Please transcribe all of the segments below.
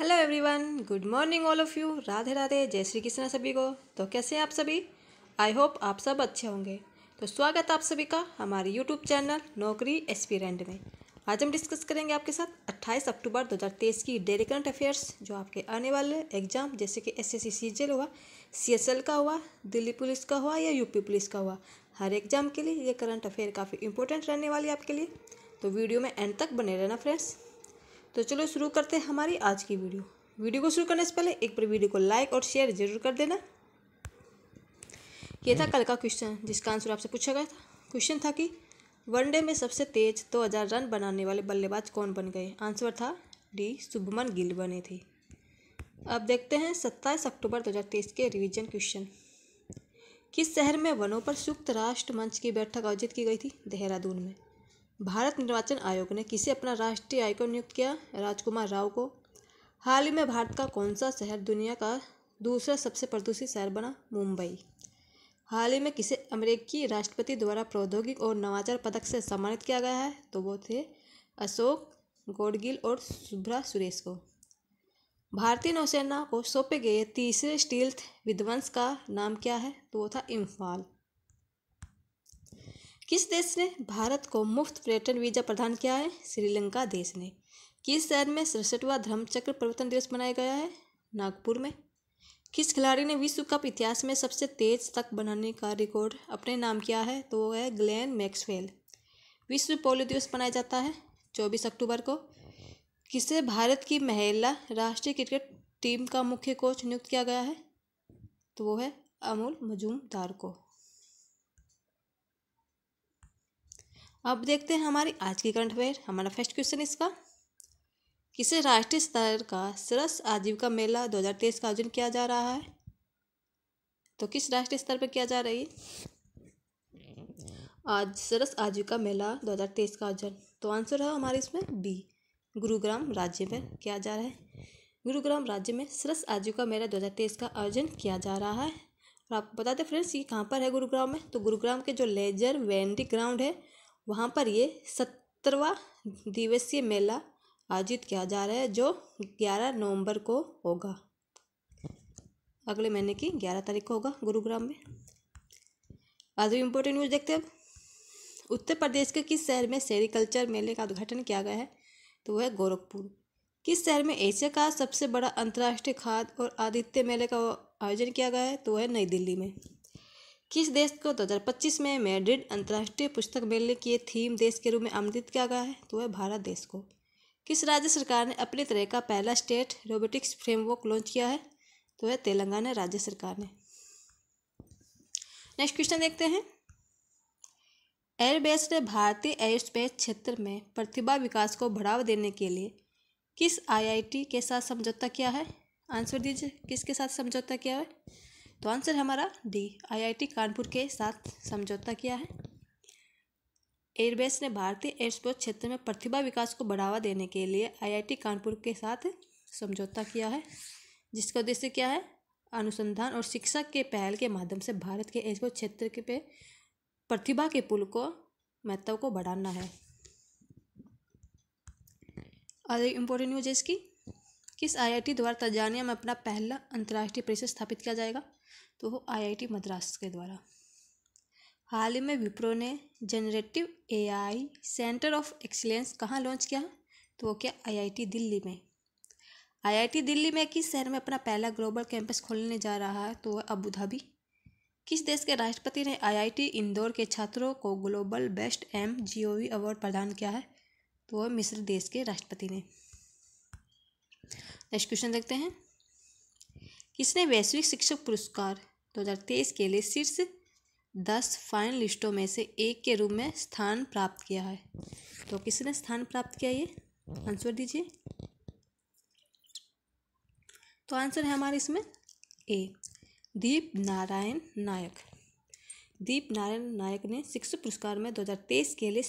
hello everyone good morning all of you Radhe Radhe जय श्री कृष्ण सभी को तो कैसे हैं आप सभी आई होप आप सब अच्छे होंगे तो स्वागत आप सभी का हमारे यूट्यूब चैनल नौकरी एक्सपीरियंट में आज हम डिस्कस करेंगे आपके साथ 28 अक्टूबर 2023 की डेली करंट अफेयर्स जो आपके आने वाले एग्जाम जैसे कि एस एस सीजीएल हुआ सी का हुआ दिल्ली पुलिस का हुआ या यूपी पुलिस का हुआ हर एग्जाम के लिए ये करंट अफेयर काफ़ी इंपॉर्टेंट रहने वाली है आपके लिए तो वीडियो में एंड तक बने रहना फ्रेंड्स तो चलो शुरू करते हैं हमारी आज की वीडियो वीडियो को शुरू करने से पहले एक बार वीडियो को लाइक और शेयर जरूर कर देना यह था कल का क्वेश्चन जिसका आंसर आपसे पूछा गया था क्वेश्चन था कि वनडे में सबसे तेज दो हज़ार रन बनाने वाले बल्लेबाज कौन बन गए आंसर था डी शुभमन गिल बने थे अब देखते हैं सत्ताईस अक्टूबर दो के रिविजन क्वेश्चन किस शहर में वनों पर संयुक्त राष्ट्र मंच की बैठक आयोजित की गई थी देहरादून में भारत निर्वाचन आयोग ने किसे अपना राष्ट्रीय आयोग नियुक्त किया राजकुमार राव को हाल ही में भारत का कौन सा शहर दुनिया का दूसरा सबसे प्रदूषित शहर बना मुंबई हाल ही में किसे अमेरिकी राष्ट्रपति द्वारा प्रौद्योगिक और नवाचार पदक से सम्मानित किया गया है तो वो थे अशोक गोडगिल और शुभ्रा सुरेश को भारतीय नौसेना को सौंपे गए तीसरे स्टील्थ विध्वंस का नाम क्या है तो वो था इम्फाल किस देश ने भारत को मुफ्त पर्यटन वीज़ा प्रदान किया है श्रीलंका देश ने किस शहर में सड़सठवा धर्मचक्र प्रवर्तन दिवस मनाया गया है नागपुर में किस खिलाड़ी ने विश्व कप इतिहास में सबसे तेज तक बनाने का रिकॉर्ड अपने नाम किया है तो वो है ग्लेन मैक्सवेल विश्व पोलियो दिवस मनाया जाता है चौबीस अक्टूबर को किसे भारत की महिला राष्ट्रीय क्रिकेट टीम का मुख्य कोच नियुक्त किया गया है तो वो है अमूल मजूमदार को अब देखते हैं हमारी आज की करंट अफेयर हमारा फर्स्ट क्वेश्चन इसका किसे राष्ट्रीय स्तर का सरस आजीविका मेला 2023 का आयोजन किया जा रहा है तो किस राष्ट्रीय स्तर पर किया जा रही है आज सरस आजीविका मेला 2023 का आयोजन तो आंसर है हमारे इसमें बी गुरुग्राम राज्य में किया जा रहा है गुरुग्राम राज्य में सरस आजीविका मेला दो का आयोजन किया जा रहा है और आपको बताते फ्रेंड्स ये कहाँ पर है गुरुग्राम में तो गुरुग्राम के जो लेजर वेंडी ग्राउंड है वहाँ पर ये सत्रवा दिवसीय मेला आयोजित किया जा रहा है जो ग्यारह नवंबर को होगा अगले महीने की ग्यारह तारीख को होगा गुरुग्राम में आज भी इम्पोर्टेंट न्यूज़ देखते हैं उत्तर प्रदेश के किस शहर में सेरिकल्चर मेले का उद्घाटन किया गया है तो वह है गोरखपुर किस शहर में एशिया का सबसे बड़ा अंतर्राष्ट्रीय खाद और आदित्य मेले का आयोजन किया गया है तो वह नई दिल्ली में किस देश को 2025 में मैड्रिड अंतर्राष्ट्रीय पुस्तक मेले की थीम देश के रूप में आमंत्रित किया गया है तो है भारत देश को किस राज्य सरकार ने अपने तरह का पहला स्टेट रोबोटिक्स फ्रेमवर्क लॉन्च किया है तो है तेलंगाना राज्य सरकार ने नेक्स्ट क्वेश्चन देखते हैं एयरबेस ने भारतीय एयरस्पेस क्षेत्र में प्रतिभा विकास को बढ़ावा देने के लिए किस आईआईटी के साथ समझौता किया है आंसर दीजिए किसके साथ समझौता किया है तो आंसर हमारा डी आईआईटी कानपुर के साथ समझौता किया है एयरबेस ने भारतीय एयरस्पोर्ट क्षेत्र में प्रतिभा विकास को बढ़ावा देने के लिए आईआईटी कानपुर के साथ समझौता किया है जिसका उद्देश्य क्या है अनुसंधान और शिक्षा के पहल के माध्यम से भारत के एयरस्पोर्ट क्षेत्र के पे प्रतिभा के पुल को महत्व को बढ़ाना है और एक इम्पोर्टेंट न्यूज है इसकी किस आईआईटी द्वारा तजानिया में अपना पहला अंतर्राष्ट्रीय परिसर स्थापित किया जाएगा तो वो आईआईटी मद्रास के द्वारा हाल ही में विप्रो ने generative AI centre of excellence कहाँ लॉन्च किया तो वो क्या आईआईटी दिल्ली में आईआईटी दिल्ली में किस शहर में अपना पहला ग्लोबल कैंपस खोलने जा रहा है तो वह अबू धाबी किस देश के राष्ट्रपति ने आईआईटी इंदौर के छात्रों को global best M gov award प्रदान किया है तो वह मिस्र देश के राष्ट्रपति ने नेक्स्ट क्वेश्चन देखते हैं किसने वैश्विक शिक्षक पुरस्कार 2023 के लिए शीर्ष दस फाइनलिस्टों में से एक के रूप में स्थान प्राप्त किया है तो किसने स्थान प्राप्त किया ये आंसर दीजिए तो आंसर है हमारे इसमें ए दीप नारायण नायक दीप नारायण नायक ने शिक्षक पुरस्कार में 2023 के लिए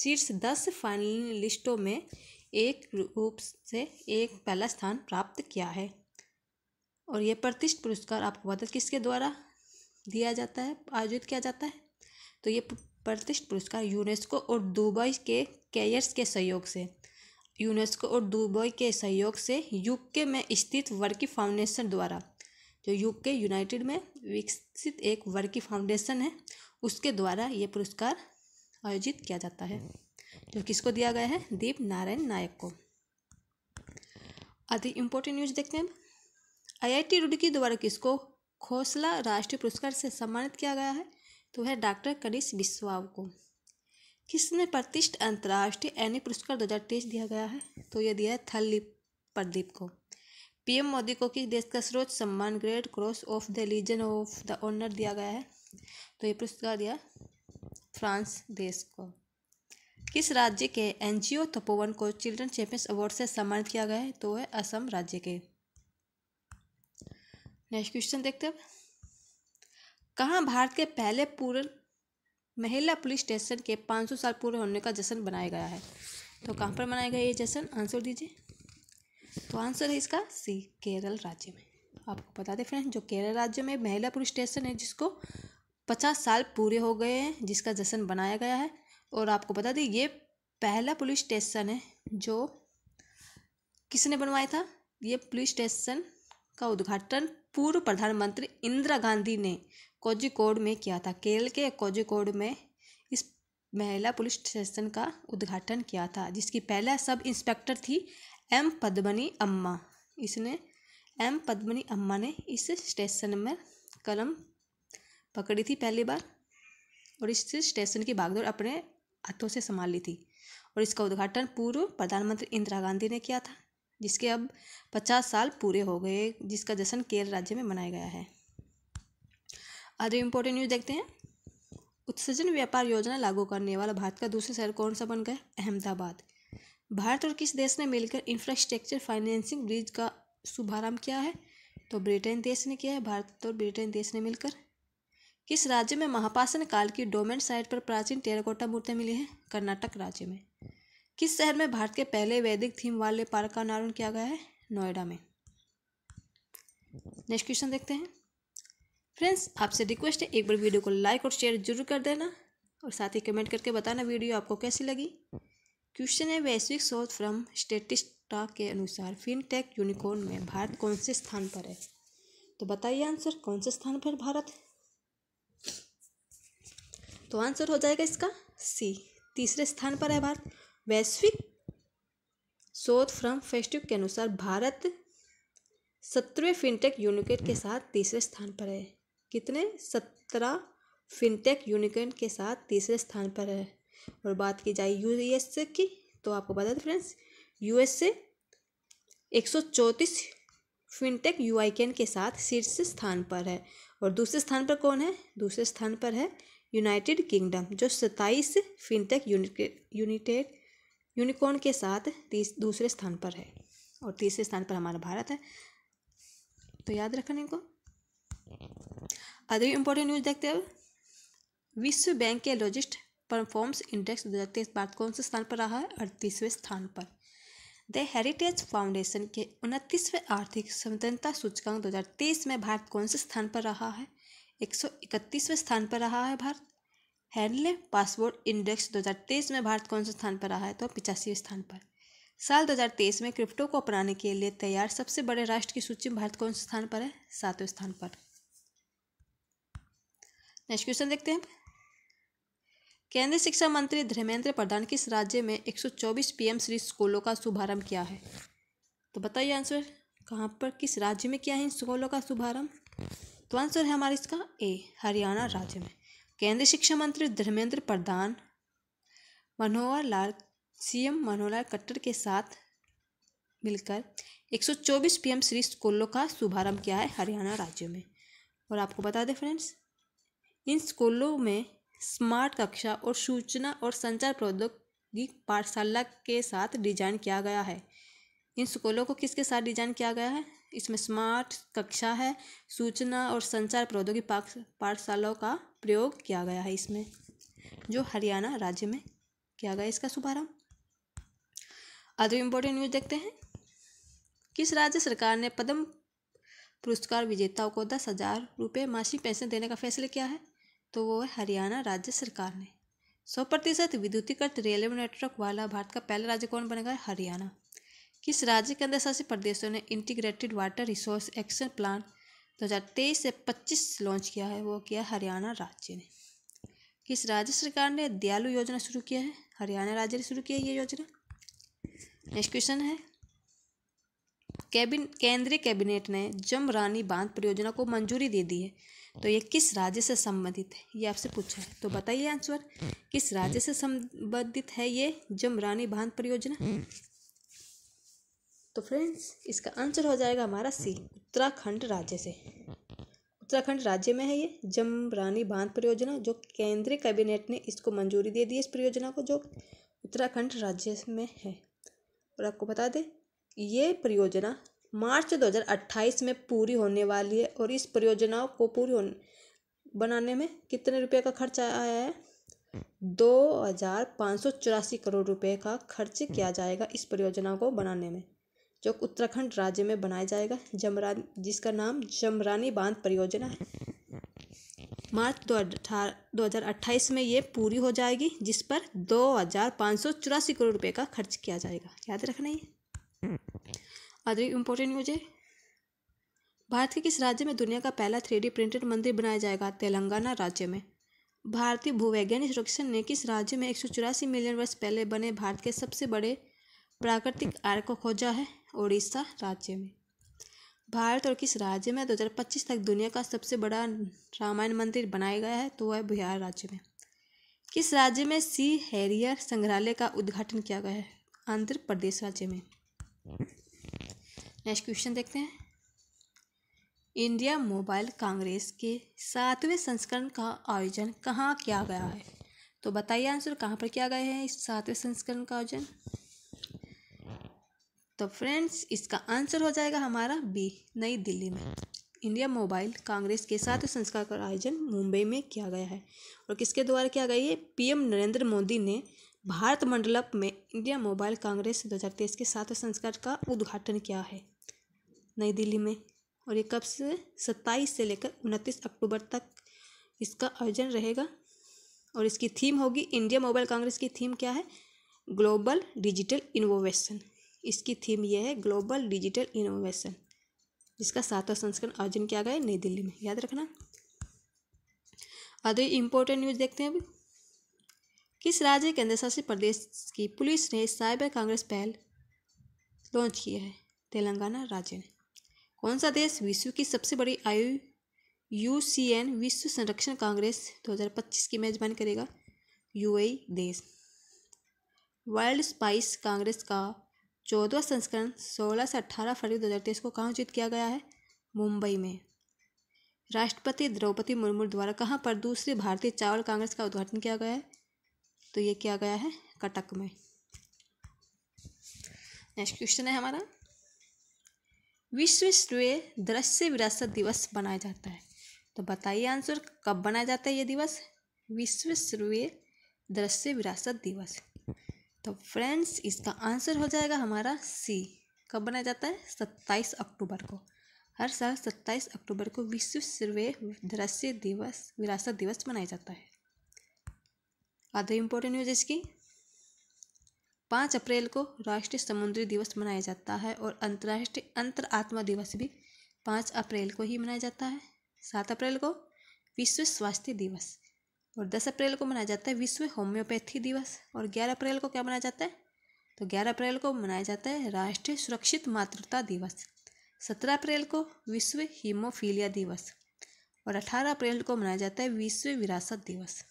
शीर्ष दस फाइनलिस्टों में एक रूप से एक पहला स्थान प्राप्त किया है और यह प्रतिष्ठ पुरस्कार आपको बता किसके द्वारा दिया जाता है आयोजित किया जाता है तो ये प्रतिष्ठ पुरस्कार यूनेस्को और दुबई के कैयर्स के सहयोग से यूनेस्को और दुबई के सहयोग से यूके में स्थित वर्की फाउंडेशन द्वारा जो यूके यूनाइटेड में विकसित एक वर्की फाउंडेशन है उसके द्वारा ये पुरस्कार आयोजित किया जाता है जो तो किसको दिया गया है दीप नारायण नायक को अधिक इम्पोर्टेंट न्यूज़ देखते हैं आईआईटी रुड़की द्वारा किसको खोसला राष्ट्रीय पुरस्कार से सम्मानित किया गया है तो है डॉक्टर कनिष बिस्वाव को किसने प्रतिष्ठ अंतर्राष्ट्रीय एनी पुरस्कार दो हज़ार तेईस दिया गया है तो यह दिया है थल प्रदीप को पीएम मोदी को किस देश का सर्वोच्च सम्मान Great Cross of the Legion of the Honour दिया गया है तो ये पुरस्कार दिया फ्रांस देश को किस राज्य के एनजीओ तपोवन को चिल्ड्रन चैंपियंस अवार्ड से सम्मानित किया गया है तो है असम राज्य के नेक्स्ट क्वेश्चन देखते हैं कहाँ भारत के पहले पूर्ण महिला पुलिस स्टेशन के 500 साल पूरे होने का जश्न बनाया गया है तो कहाँ पर मनाया गया ये जश्न आंसर दीजिए तो आंसर है इसका सी केरल राज्य में आपको बता दें फ्रेंड जो केरल राज्य में महिला पुलिस स्टेशन है जिसको पचास साल पूरे हो गए हैं जिसका जश्न बनाया गया है और आपको बता दें ये पहला पुलिस स्टेशन है जो किसने बनवाया था ये पुलिस स्टेशन का उद्घाटन पूर्व प्रधानमंत्री इंदिरा गांधी ने कोजिकोड में किया था केरल के कोजिकोड में इस महिला पुलिस स्टेशन का उद्घाटन किया था जिसकी पहला सब इंस्पेक्टर थी एम पद्मनी अम्मा इसने एम पद्मनी अम्मा ने इस स्टेशन में कलम पकड़ी थी पहली बार और इस स्टेशन की भागदौड़ अपने हाथों से संभाल ली थी और इसका उद्घाटन पूर्व प्रधानमंत्री इंदिरा गांधी ने किया था जिसके अब पचास साल पूरे हो गए जिसका जश्न केरल राज्य में मनाया गया है आधे इम्पोर्टेंट न्यूज़ देखते हैं उत्सर्जन व्यापार योजना लागू करने वाला भारत का दूसरा शहर कौन सा बन गया अहमदाबाद भारत और किस देश ने मिलकर इंफ्रास्ट्रक्चर फाइनेंसिंग ब्रिज का शुभारंभ किया है तो ब्रिटेन देश ने किया है भारत और तो ब्रिटेन देश ने मिलकर किस राज्य में महापाषण काल की डोमेन साइट पर प्राचीन टेराकोटा मूर्तियाँ मिली हैं कर्नाटक राज्य में किस शहर में भारत के पहले वैदिक थीम वाले पार्क का अनावरण किया गया है नोएडा में नेक्स्ट क्वेश्चन देखते हैं फ्रेंड्स आपसे रिक्वेस्ट है एक बार वीडियो को लाइक और शेयर जरूर कर देना और साथ ही कमेंट करके बताना वीडियो आपको कैसी लगी क्वेश्चन है वैश्विक शोध फ्रॉम स्टेटिस्टा के अनुसार फिनटेक यूनिकॉर्न में भारत कौन से स्थान पर है तो बताइए आंसर कौन से स्थान पर भारत तो आंसर हो जाएगा इसका सी तीसरे स्थान पर है भारत वैश्विक शोध फ्रॉम फेस्टिव के अनुसार भारत सत्रहवें फिनटेक यूनिकेट के साथ तीसरे स्थान पर है कितने सत्रह फिनटेक यूनिकेट के साथ तीसरे स्थान पर है और बात की जाए यू की तो आपको बता दें फ्रेंड्स यूएसए एक सौ चौंतीस फिनटेक यू यूआईकेन के साथ शीर्ष स्थान पर है और दूसरे स्थान पर कौन है दूसरे स्थान पर है यूनाइटेड किंगडम जो सत्ताईस फिनटेक यूनिटेड यूनिकॉर्न के साथ तीस दूसरे स्थान पर है और तीसरे स्थान पर हमारा भारत है तो याद रखना इनको अदर इंपॉर्टेंट न्यूज देखते हैं विश्व बैंक के लॉजिस्ट परफॉर्म्स इंडेक्स दो हज़ार तेईस भारत कौन से स्थान पर रहा है अड़तीसवें स्थान पर द हेरिटेज फाउंडेशन के उनतीसवें आर्थिक स्वतंत्रता सूचकांक दो हज़ार तेईस में भारत कौन से स्थान पर रहा है एक सौ इकतीसवें स्थान पर रहा है भारत हेडले पासपोर्ट इंडेक्स 2023 में भारत कौन से स्थान पर रहा है तो पिचासी स्थान पर साल 2023 में क्रिप्टो को अपनाने के लिए तैयार सबसे बड़े राष्ट्र की सूची में भारत कौन से स्थान पर है सातवें स्थान पर नेक्स्ट क्वेश्चन देखते हैं केंद्रीय शिक्षा मंत्री धर्मेंद्र प्रधान किस राज्य में 124 पीएम श्री स्कूलों का शुभारंभ किया है तो बताइए आंसर कहाँ पर किस राज्य में किया है इन स्कूलों का शुभारंभ तो आंसर है हमारे इसका ए हरियाणा राज्य में केंद्रीय शिक्षा मंत्री धर्मेंद्र प्रधान मनोहर लाल सीएम मनोहर लाल खट्टर के साथ मिलकर 124 पीएम श्री स्कूलों का शुभारंभ किया है हरियाणा राज्य में और आपको बता दें फ्रेंड्स इन स्कूलों में स्मार्ट कक्षा और सूचना और संचार प्रौद्योगिक पाठशाला के साथ डिजाइन किया गया है इन स्कूलों को किसके साथ डिजाइन किया गया है इसमें स्मार्ट कक्षा है सूचना और संचार प्रौद्योगिक पाठशालाओं का प्रयोग किया गया है इसमें जो हरियाणा राज्य में किया गया इसका शुभारंभ अदर इम्पोर्टेंट न्यूज देखते हैं किस राज्य सरकार ने पद्म पुरस्कार विजेताओं को दस हज़ार रुपये मासिक पेंशन देने का फैसला किया है तो वो है हरियाणा राज्य सरकार ने सौ प्रतिशत विद्युतीकृत रेलवे नेटवर्क वाला भारत का पहला राज्य कौन बनेगा हरियाणा किस राज्य के अंदर शासित प्रदेशों ने integrated water resource action plan 2023 से 25 लॉन्च किया है वो किया हरियाणा राज्य ने किस राज्य सरकार ने दयालु योजना शुरू किया है हरियाणा राज्य ने शुरू किया है ये योजना नेक्स्ट क्वेश्चन है कैबिन केंद्रीय कैबिनेट ने जमरानी बांध परियोजना को मंजूरी दे दी है तो ये किस राज्य से संबंधित है ये आपसे पूछा है तो बताइए आंसर किस राज्य से संबंधित है ये जमरानी बांध परियोजना तो फ्रेंड्स इसका आंसर हो जाएगा हमारा सी उत्तराखंड राज्य से उत्तराखंड राज्य में है ये जमरानी बांध परियोजना जो केंद्रीय कैबिनेट ने इसको मंजूरी दे दी इस परियोजना को जो उत्तराखंड राज्य में है और आपको बता दें ये परियोजना मार्च 2028 में पूरी होने वाली है और इस परियोजनाओं को पूरी होने बनाने में कितने रुपए का खर्च आया है दो हजार पाँच सौ चौरासी करोड़ रुपए का खर्च किया जाएगा इस परियोजना को बनाने में जो उत्तराखंड राज्य में बनाया जाएगा जमरान जिसका नाम जमरानी बांध परियोजना है मार्च दो अठारह दो हज़ार अट्ठाईस में ये पूरी हो जाएगी जिस पर दो हज़ार पाँच सौ चौरासी करोड़ रुपए का खर्च किया जाएगा याद रखना ये अदर इम्पोर्टेंट न्यूज है भारत के किस राज्य में दुनिया का पहला थ्री प्रिंटेड मंदिर बनाया जाएगा तेलंगाना राज्य में भारतीय भूवैज्ञानिक सुरक्षण ने किस राज्य में एक मिलियन वर्ष पहले बने भारत के सबसे बड़े प्राकृतिक आर्य को खोजा है ओडिशा राज्य में भारत और किस राज्य में 2025 तक दुनिया का सबसे बड़ा रामायण मंदिर बनाया गया है तो वह है बिहार राज्य में किस राज्य में सी हैरियर संग्रहालय का उद्घाटन किया गया है आंध्र प्रदेश राज्य में नेक्स्ट क्वेश्चन देखते हैं इंडिया मोबाइल कांग्रेस के सातवें संस्करण का आयोजन कहाँ किया गया है तो बताइए आंसर कहाँ पर किया गया है इस सातवें संस्करण का आयोजन तो फ्रेंड्स इसका आंसर हो जाएगा हमारा बी नई दिल्ली में इंडिया मोबाइल कांग्रेस के साथ संस्कार का आयोजन मुंबई में किया गया है और किसके द्वारा किया गया है पीएम नरेंद्र मोदी ने भारत मंडलप में इंडिया मोबाइल कांग्रेस दो के साथ संस्कार का उद्घाटन किया है नई दिल्ली में और ये कब से सत्ताईस से लेकर उनतीस अक्टूबर तक इसका आयोजन रहेगा और इसकी थीम होगी इंडिया मोबाइल कांग्रेस की थीम क्या है ग्लोबल डिजिटल इनोवेशन इसकी थीम यह है ग्लोबल डिजिटल इनोवेशन जिसका सातवां संस्करण आयोजन किया गया है नई दिल्ली में याद रखना अदर इम्पोर्टेंट न्यूज देखते हैं अभी किस राज्य केंद्र शासित प्रदेश की पुलिस ने साइबर कांग्रेस पहल लॉन्च किया है तेलंगाना राज्य ने कौन सा देश विश्व की सबसे बड़ी आयु यू सी एन विश्व संरक्षण कांग्रेस 2025 की मेजबानी करेगा यूएई e देश वर्ल्ड स्पाइस कांग्रेस का चौदवा संस्करण सोलह से अट्ठारह फरवरी दो हज़ार तेईस को कहाँ आयोजित किया गया है मुंबई में राष्ट्रपति द्रौपदी मुर्मू द्वारा कहाँ पर दूसरे भारतीय चावल कांग्रेस का उद्घाटन किया गया है तो ये किया गया है कटक में नेक्स्ट क्वेश्चन है हमारा विश्व श्रेय दृश्य विरासत दिवस मनाया जाता है तो बताइए आंसर कब मनाया जाता है ये दिवस विश्व श्रेय दृश्य विरासत दिवस तो फ्रेंड्स इसका आंसर हो जाएगा हमारा सी कब बनाया जाता है सत्ताईस अक्टूबर को हर साल सत्ताईस अक्टूबर को विश्व सर्वे दृश्य दिवस विरासत दिवस मनाया जाता है अदर इम्पोर्टेंट न्यूज इसकी पाँच अप्रैल को राष्ट्रीय समुद्री दिवस मनाया जाता है और अंतर्राष्ट्रीय अंतर आत्मा दिवस भी पाँच अप्रैल को ही मनाया जाता है सात अप्रैल को विश्व स्वास्थ्य दिवस और दस अप्रैल को मनाया जाता है विश्व होम्योपैथी दिवस और ग्यारह अप्रैल को क्या मनाया जाता है तो ग्यारह अप्रैल को मनाया जाता है राष्ट्रीय सुरक्षित मातृता दिवस सत्रह अप्रैल को विश्व हीमोफीलिया दिवस और अठारह अप्रैल को मनाया जाता है विश्व विरासत दिवस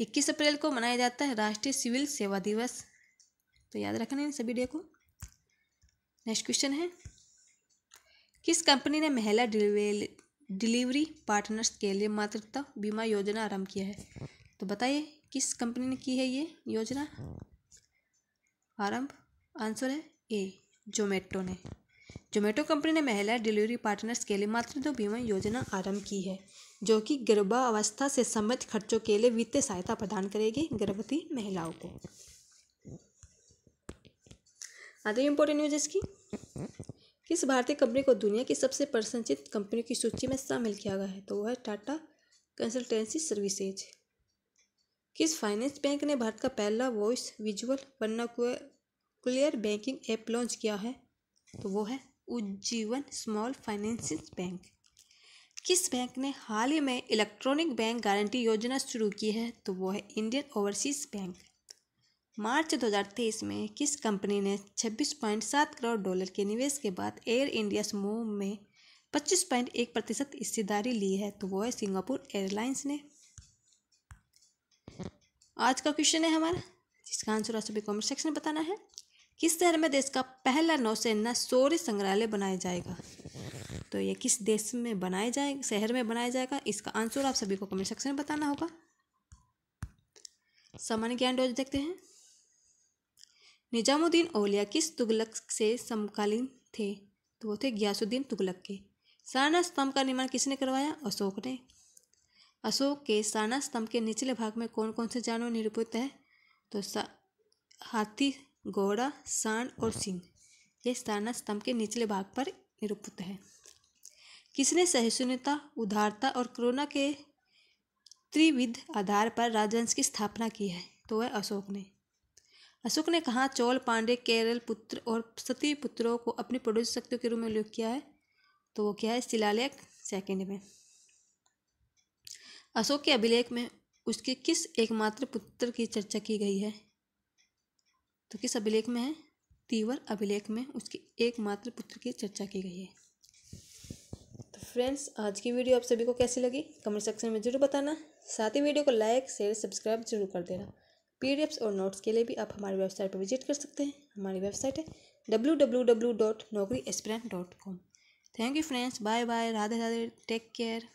इक्कीस अप्रैल को मनाया जाता है राष्ट्रीय सिविल सेवा दिवस तो याद रखना इन सभी डे को नेक्स्ट क्वेश्चन है किस कंपनी ने महिला डिलीवरी डिलीवरी पार्टनर्स के लिए मातृत्व बीमा योजना आरंभ किया है तो बताइए किस कंपनी ने की है ये योजना आरंभ आंसर है ए जोमेटो ने जोमेटो कंपनी ने महिला डिलीवरी पार्टनर्स के लिए मातृत्व बीमा योजना आरंभ की है जो कि गर्भावस्था से संबंधित खर्चों के लिए वित्तीय सहायता प्रदान करेगी गर्भवती महिलाओं को आते इंपॉर्टेंट न्यूज इसकी किस भारतीय कंपनी को दुनिया की सबसे प्रसंसित कंपनी की सूची में शामिल किया गया है तो वह है टाटा कंसल्टेंसी सर्विसेज किस फाइनेंस बैंक ने भारत का पहला वॉइस विजुअल बनना क्लियर बैंकिंग ऐप लॉन्च किया है तो वो है उज्जीवन स्मॉल फाइनेंस बैंक किस बैंक ने हाल ही में इलेक्ट्रॉनिक बैंक गारंटी योजना शुरू की है तो वो है इंडियन ओवरसीज बैंक मार्च 2023 में किस कंपनी ने 26.7 करोड़ डॉलर के निवेश के बाद एयर इंडिया समूह में 25.1 प्रतिशत हिस्सेदारी ली है तो वो है सिंगापुर एयरलाइंस ने आज का क्वेश्चन है हमारा जिसका आंसर आप सभी कमेंट सेक्शन में बताना है किस शहर में देश का पहला नौसेना सौर्य संग्रहालय बनाया जाएगा तो ये किस देश में बनाया जाएगा शहर में बनाया जाएगा इसका आंसर आप सभी को कमेंट सेक्शन में बताना होगा सामान्य ज्ञान रोज देखते हैं निजामुद्दीन ओलिया किस तुगलक से समकालीन थे तो वो थे ग्यासुद्दीन तुगलक के सारना स्तंभ का निर्माण किसने करवाया अशोक ने अशोक के सारना स्तंभ के निचले भाग में कौन कौन से जानवर निरूपित है तो हाथी घोड़ा सांड और सिंह ये सारना स्तंभ के निचले भाग पर निरूपित है किसने सहिष्णुता उदारता और करुणा के त्रिविध आधार पर राजवंश की स्थापना की है तो वह अशोक ने अशोक ने कहा चौल पांडे केरल पुत्र और सती पुत्रों को अपनी प्रोड्यूस शक्तियों के रूप में उल्लेख किया है तो वो क्या है शिलालेख सेकेंड में अशोक के अभिलेख में उसके किस एकमात्र पुत्र की चर्चा की गई है तो किस अभिलेख में है तीवर अभिलेख में उसके एकमात्र पुत्र की चर्चा की गई है तो फ्रेंड्स आज की वीडियो आप सभी को कैसी लगी कमेंट सेक्शन में ज़रूर बताना साथ ही वीडियो को लाइक शेयर सब्सक्राइब जरूर कर देना पी और नोट्स के लिए भी आप हमारी वेबसाइट पर विजिट कर सकते हैं हमारी वेबसाइट है W W W dot Naukri dot com thank you friends bye bye Radhe Radhe take care